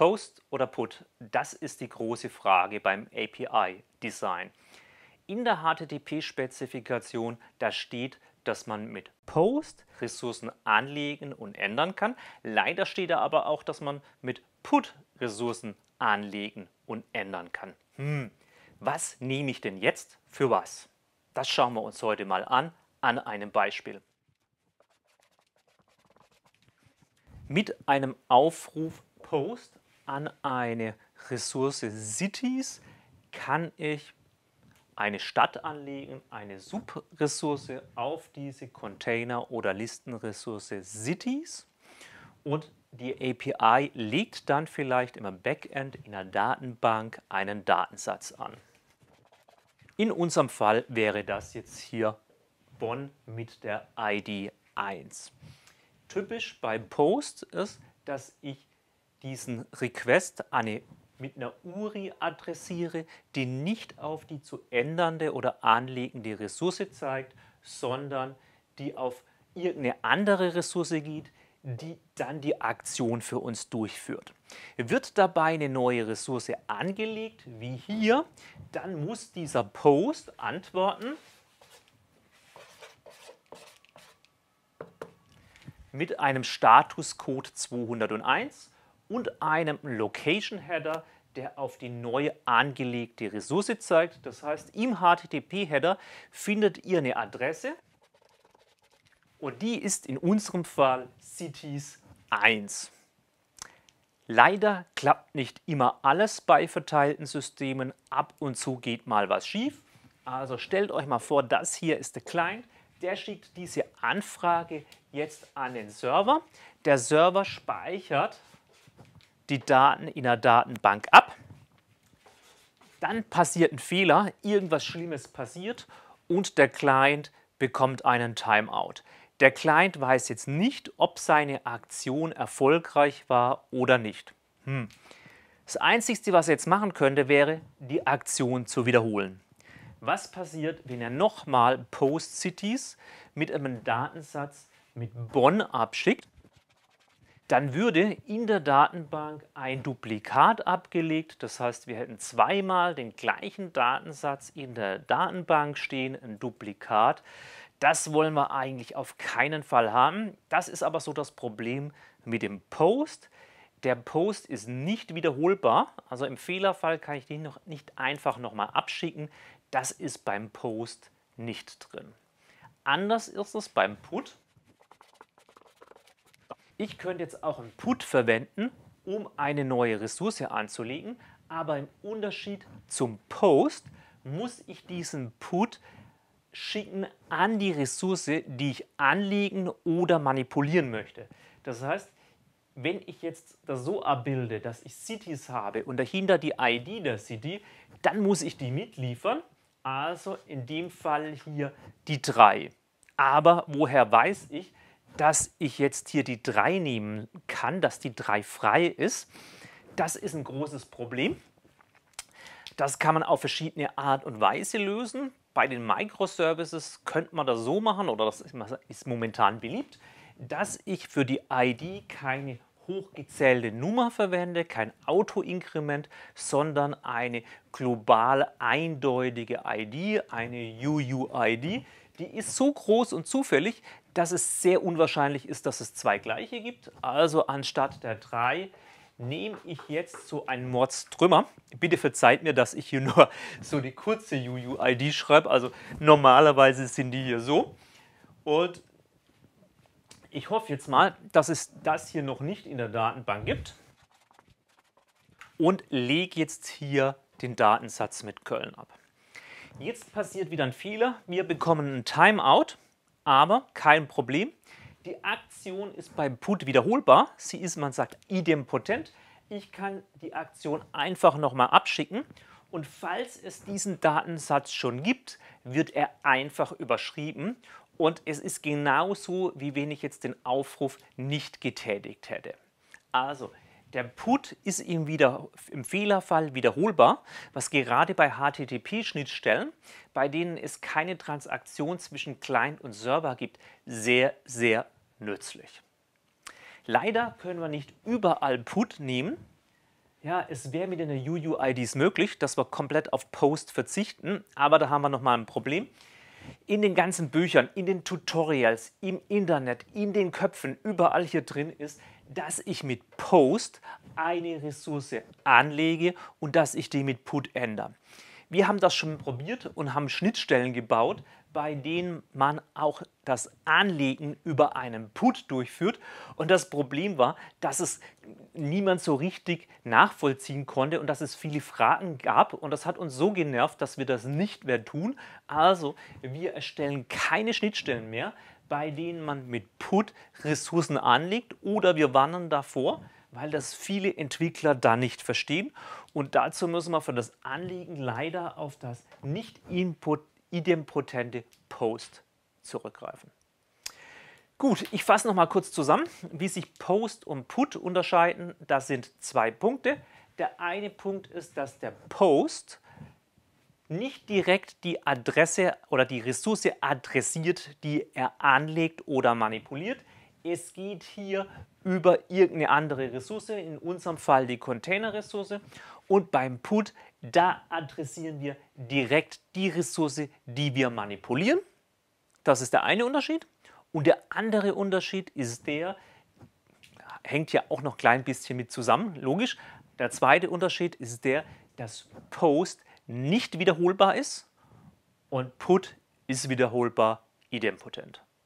Post oder Put? Das ist die große Frage beim API-Design. In der HTTP-Spezifikation, da steht, dass man mit Post Ressourcen anlegen und ändern kann. Leider steht da aber auch, dass man mit Put Ressourcen anlegen und ändern kann. Hm, was nehme ich denn jetzt für was? Das schauen wir uns heute mal an, an einem Beispiel. Mit einem Aufruf Post an eine Ressource Cities kann ich eine Stadt anlegen, eine Subressource auf diese Container- oder Listenressource Cities und die API legt dann vielleicht im Backend in der Datenbank einen Datensatz an. In unserem Fall wäre das jetzt hier Bonn mit der ID 1. Typisch beim Post ist, dass ich diesen Request eine, mit einer URI adressiere, die nicht auf die zu ändernde oder anlegende Ressource zeigt, sondern die auf irgendeine andere Ressource geht, die dann die Aktion für uns durchführt. Wird dabei eine neue Ressource angelegt, wie hier, dann muss dieser Post antworten mit einem Statuscode 201 und einem Location-Header, der auf die neu angelegte Ressource zeigt. Das heißt, im HTTP-Header findet ihr eine Adresse und die ist in unserem Fall Cities 1. Leider klappt nicht immer alles bei verteilten Systemen. Ab und zu geht mal was schief. Also stellt euch mal vor, das hier ist der Client. Der schickt diese Anfrage jetzt an den Server. Der Server speichert die Daten in der Datenbank ab. Dann passiert ein Fehler, irgendwas Schlimmes passiert und der Client bekommt einen Timeout. Der Client weiß jetzt nicht, ob seine Aktion erfolgreich war oder nicht. Hm. Das Einzige, was er jetzt machen könnte, wäre, die Aktion zu wiederholen. Was passiert, wenn er nochmal Post-Cities mit einem Datensatz mit Bonn abschickt? dann würde in der Datenbank ein Duplikat abgelegt. Das heißt, wir hätten zweimal den gleichen Datensatz in der Datenbank stehen, ein Duplikat. Das wollen wir eigentlich auf keinen Fall haben. Das ist aber so das Problem mit dem Post. Der Post ist nicht wiederholbar, also im Fehlerfall kann ich den noch nicht einfach nochmal abschicken. Das ist beim Post nicht drin. Anders ist es beim Put. Ich könnte jetzt auch einen Put verwenden, um eine neue Ressource anzulegen, aber im Unterschied zum Post muss ich diesen Put schicken an die Ressource, die ich anlegen oder manipulieren möchte. Das heißt, wenn ich jetzt das so abbilde, dass ich Cities habe und dahinter die ID der City, dann muss ich die mitliefern. Also in dem Fall hier die 3. Aber woher weiß ich, dass ich jetzt hier die 3 nehmen kann, dass die 3 frei ist, das ist ein großes Problem. Das kann man auf verschiedene Art und Weise lösen. Bei den Microservices könnte man das so machen, oder das ist momentan beliebt, dass ich für die ID keine hochgezählte Nummer verwende, kein auto Autoinkrement, sondern eine global eindeutige ID, eine UUID, die ist so groß und zufällig, dass es sehr unwahrscheinlich ist, dass es zwei gleiche gibt. Also anstatt der drei nehme ich jetzt so einen Mordstrümmer. Bitte verzeiht mir, dass ich hier nur so die kurze UUID schreibe. Also normalerweise sind die hier so. Und ich hoffe jetzt mal, dass es das hier noch nicht in der Datenbank gibt. Und lege jetzt hier den Datensatz mit Köln ab. Jetzt passiert wieder ein Fehler. Wir bekommen einen Timeout, aber kein Problem. Die Aktion ist beim Put wiederholbar. Sie ist, man sagt, idempotent. Ich kann die Aktion einfach nochmal abschicken. Und falls es diesen Datensatz schon gibt, wird er einfach überschrieben. Und es ist genauso, wie wenn ich jetzt den Aufruf nicht getätigt hätte. Also der Put ist im, Wieder im Fehlerfall wiederholbar, was gerade bei HTTP-Schnittstellen, bei denen es keine Transaktion zwischen Client und Server gibt, sehr, sehr nützlich. Leider können wir nicht überall Put nehmen. Ja, es wäre mit den UUIDs möglich, dass wir komplett auf Post verzichten, aber da haben wir nochmal ein Problem in den ganzen Büchern, in den Tutorials, im Internet, in den Köpfen, überall hier drin ist, dass ich mit Post eine Ressource anlege und dass ich die mit Put ändere. Wir haben das schon probiert und haben Schnittstellen gebaut, bei denen man auch das Anlegen über einen Put durchführt. Und das Problem war, dass es niemand so richtig nachvollziehen konnte und dass es viele Fragen gab. Und das hat uns so genervt, dass wir das nicht mehr tun. Also wir erstellen keine Schnittstellen mehr, bei denen man mit Put Ressourcen anlegt oder wir warnen davor weil das viele Entwickler da nicht verstehen. Und dazu müssen wir von das Anlegen leider auf das nicht idempotente Post zurückgreifen. Gut, ich fasse noch mal kurz zusammen, wie sich Post und Put unterscheiden. Das sind zwei Punkte. Der eine Punkt ist, dass der Post nicht direkt die Adresse oder die Ressource adressiert, die er anlegt oder manipuliert es geht hier über irgendeine andere Ressource, in unserem Fall die Containerressource. Und beim Put, da adressieren wir direkt die Ressource, die wir manipulieren. Das ist der eine Unterschied. Und der andere Unterschied ist der, hängt ja auch noch ein klein bisschen mit zusammen, logisch. Der zweite Unterschied ist der, dass Post nicht wiederholbar ist und Put ist wiederholbar idempotent.